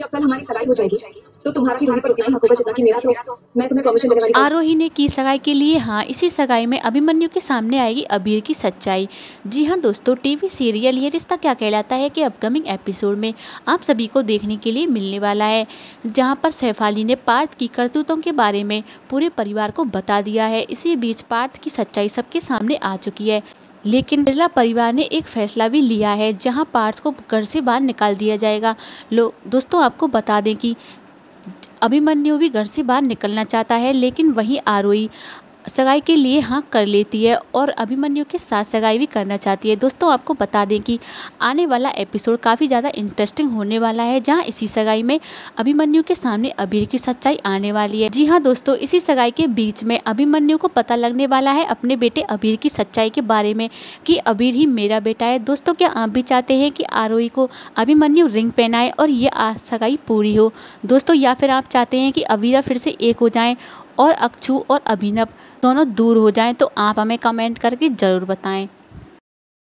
जब कल हमारी सगाई हो जाएगी तो तुम्हारा भी रोने पर रुकना ही होगा जितना कि मेरा तो मैं तुम्हें परमिशन देने वाली आरोही ने की सगाई के लिए हाँ इसी सगाई में अभिमन्यु के सामने आएगी अबीर की सच्चाई जी हाँ दोस्तों टीवी सीरियल ये रिश्ता क्या कहलाता है कि अपकमिंग एपिसोड में आप सभी को देखने के लिए मिलने वाला है जहाँ पर सैफाली ने पार्थ की करतूतों के बारे में पूरे परिवार को बता दिया है इसी बीच पार्थ की सच्चाई सबके सामने आ चुकी है लेकिन बिरला परिवार ने एक फैसला भी लिया है जहां पार्थ को घर से बाहर निकाल दिया जाएगा लो दोस्तों आपको बता दें कि अभिमन्यु भी घर से बाहर निकलना चाहता है लेकिन वहीं आरोही सगाई के लिए हाँ कर लेती है और अभिमन्यु के साथ सगाई भी करना चाहती है दोस्तों आपको बता दें कि आने वाला एपिसोड काफ़ी ज़्यादा इंटरेस्टिंग होने वाला है जहाँ इसी सगाई में अभिमन्यु के सामने अबीर की सच्चाई आने वाली है जी हाँ दोस्तों इसी सगाई के बीच में अभिमन्यु को पता लगने वाला है अपने बेटे अबीर की सच्चाई के बारे में कि अभीर ही मेरा बेटा है दोस्तों क्या आप भी चाहते हैं कि आरोही को अभिमन्यु रिंग पहनाए और ये सगाई पूरी हो दोस्तों या फिर आप चाहते हैं कि अबीरा फिर से एक हो जाएं और अक्षु और अभिनव दोनों दूर हो जाएं तो आप हमें कमेंट करके ज़रूर बताएं